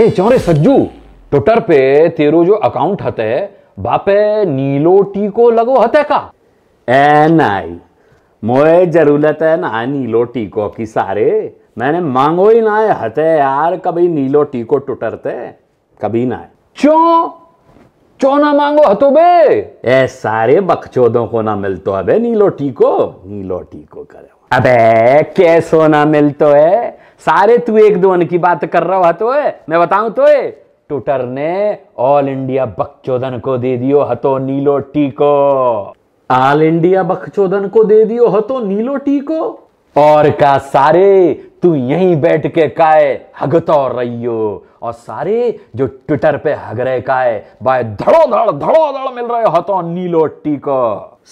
ए Chaure Sajju Twitter पे तेरो जो अकाउंट हते बापे नीलो टी को लगो हते का ए आई मोए जरूरत है ना नीलो टी को की सारे मैंने मांगो ही ना हते यार कभी नीलो टी को ते कभी ना चो चो ना मांगो हतो बे ए सारे बकचोदों को ना मिलतो है नीलो टी को नीलो टी को करे अबे कैसो ना मिल तो है सारे तू एक दो की बात कर रहा तो है मैं बताऊ तो है ट्विटर ने ऑल इंडिया बकचोदन को दे दियो हतो नीलो टी को ऑल इंडिया बकचोदन को दे दियो हतो नीलो टी को और का सारे तू यहीं बैठ के काए हगतो रहियो और सारे जो ट्विटर पे हग रहे काए बाय धड़ो धड़ धड़ो धड़ मिल रहे हो तो नीलो टी को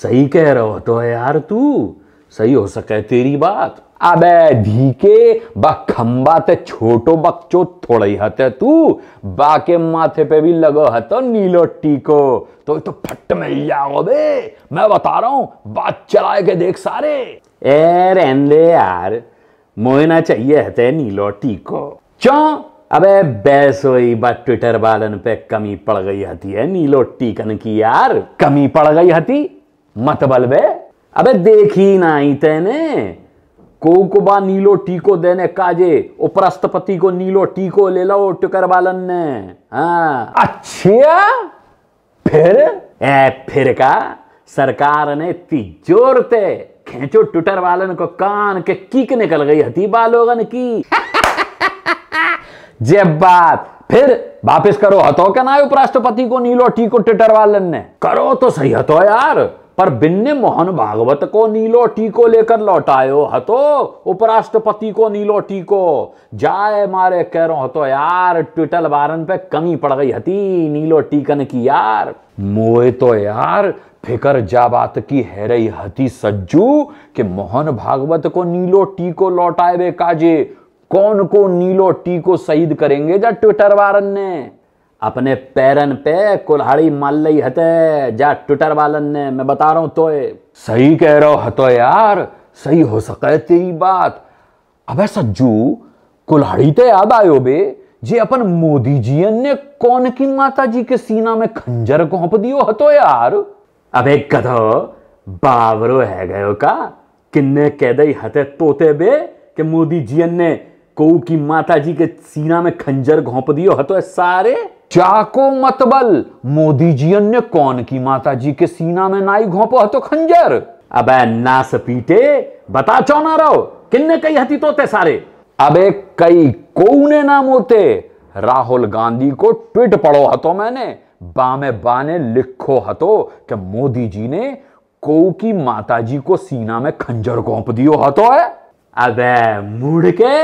सही कह रहे हो तो यार तू सही हो सके तेरी बात अबे धीके बक खंबा ते छोटो बकचो थोड़ा ही है तू बाके माथे पे भी लगो तो नीलो टीको तो तो फट मिल जाओ बे मैं बता रहा हूं बात चलाए के देख सारे ए रहने यार मोहना चाहिए ते नीलो टीको चो अबे बैसोई बात ट्विटर वालन पे कमी पड़ गई हती है नीलो टीकन की यार कमी पड़ गई हती मत बल बे अबे देखी ही तेने कोकुबा नीलो टीको देने काजे उपराष्ट्रपति को नीलो टीको ले लो टुकर बालन ने हाँ अच्छा फिर ए फिर का सरकार ने इतनी जोर ते खेचो टुटर वालन को कान के कीक निकल गई हती बालोगन की जब बात फिर वापस करो हतो क्या ना उपराष्ट्रपति को नीलो टीको ट्विटर वालन ने करो तो सही हतो यार पर बिन्ने मोहन भागवत को नीलो टीको लेकर लौटायो हतो उपराष्ट्रपति को नीलो टीको जाए मारे कह रो हतो यार ट्विटर वारन पे कमी पड़ गई हती नीलो टीकन की यार मोए तो यार फिकर जा बात की है रही हती सज्जू के मोहन भागवत को नीलो टीको लौटाए काजे कौन को नीलो टीको शहीद करेंगे जा ट्विटर वारन ने अपने पैरन पे कुल्हाड़ी माल ली हते जा ट्विटर वालन ने मैं बता रहा हूं तोए सही कह रहो हतो यार सही हो सके तेरी बात अब सज्जू कुल्हाड़ी तो याद आयो बे जे अपन मोदी जी ने कौन की माता जी के सीना में खंजर घोंप दियो हतो यार अब एक कदो बावरो है गयो का किन्ने कह दई हते तोते बे के मोदी जी ने कौ की माता जी के सीना में खंजर घोंप दियो हतो सारे चाको मतबल मोदी जी अन्य कौन की माता जी के सीना में नाई घोंपो तो खंजर अब नास पीटे बता चो ना रहो किन्ने कई हती तो थे सारे अबे कई कोने नाम होते राहुल गांधी को ट्वीट पढ़ो हतो मैंने बामे बाने लिखो हतो कि मोदी जी ने को की माता जी को सीना में खंजर घोंप दियो हतो है अबे मुड़ के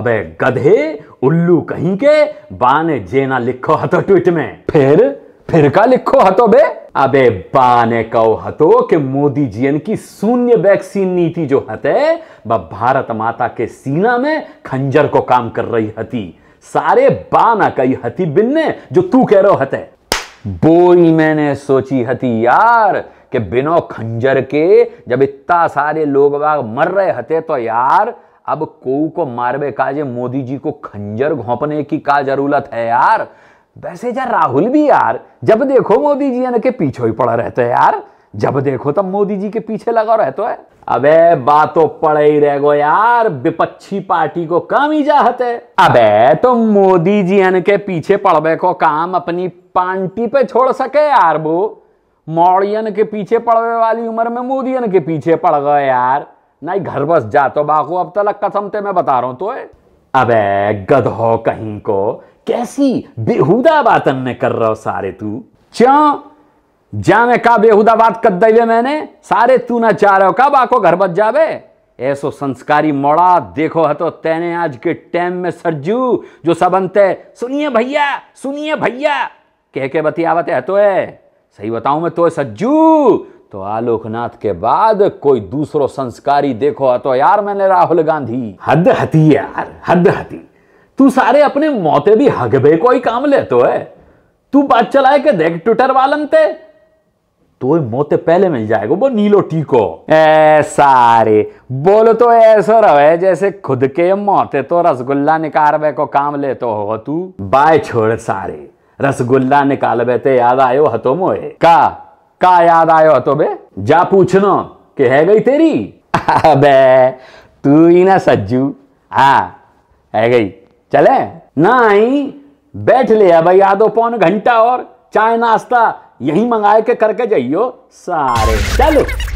अबे गधे उल्लू कहीं के बाने जेना लिखो हतो ट्वीट में फिर फिर का लिखो हतो बे अबे बाने कहो हतो के मोदी जीएन की शून्य वैक्सीन नीति जो हते बा भारत माता के सीना में खंजर को काम कर रही हती सारे बाना कही हती बिन्ने जो तू कह रहे हते बोई मैंने सोची हती यार के बिना खंजर के जब इतना सारे लोग बाग मर रहे हते तो यार अब को को का जे मोदी जी को खंजर घोंपने की का जरूरत है यार वैसे जा राहुल भी यार जब देखो मोदी जी के पीछे ही पड़ा रहते है यार जब देखो तब मोदी जी के पीछे लगा रहते है अबे बातों पड़े ही रह गो यार विपक्षी पार्टी को काम ही चाहते अबे तो मोदी जी के पीछे पड़वे को काम अपनी पार्टी पे छोड़ सके यार वो मौड़ियन के पीछे पड़वे वाली उम्र में मोदी के पीछे पड़ गए यार नहीं घर बस जा तो बाकू अब तलक कसम ते मैं बता रहा हूं तो अबे गधो कहीं को कैसी बेहुदा बातन ने कर रहा हो सारे तू क्यों जा मैं का बेहुदा बात कर दे मैंने सारे तू ना चाह रहे हो का बाको घर बच जावे ऐसो संस्कारी मोड़ा देखो है तो तेने आज के टाइम में सरजू जो सब सुनिए भैया सुनिए भैया कह के बतियावत है तो है सही बताऊं मैं तो सज्जू तो आलोकनाथ के बाद कोई दूसरो संस्कारी देखो तो यार मैंने राहुल गांधी हद हती यार हद हती तू सारे अपने मौते भी हगबे कोई काम ले तो है तू बात चलाए के देख ट्विटर वालन ते तो मौते पहले मिल जाएगा वो नीलो टीको ए सारे बोलो तो ऐसा रहे जैसे खुद के मौते तो रसगुल्ला निकारबे को काम ले तो हो तू बाय छोड़ सारे रसगुल्ला निकालबे ते याद आयो हतो मोए का का याद आयो तो बे जा पूछना कि है गई तेरी अबे तू ही ना सज्जू हा है गई चले ना आई बैठ ले अब यादो पौन घंटा और चाय नाश्ता यही मंगाए के करके जाइयो सारे चलो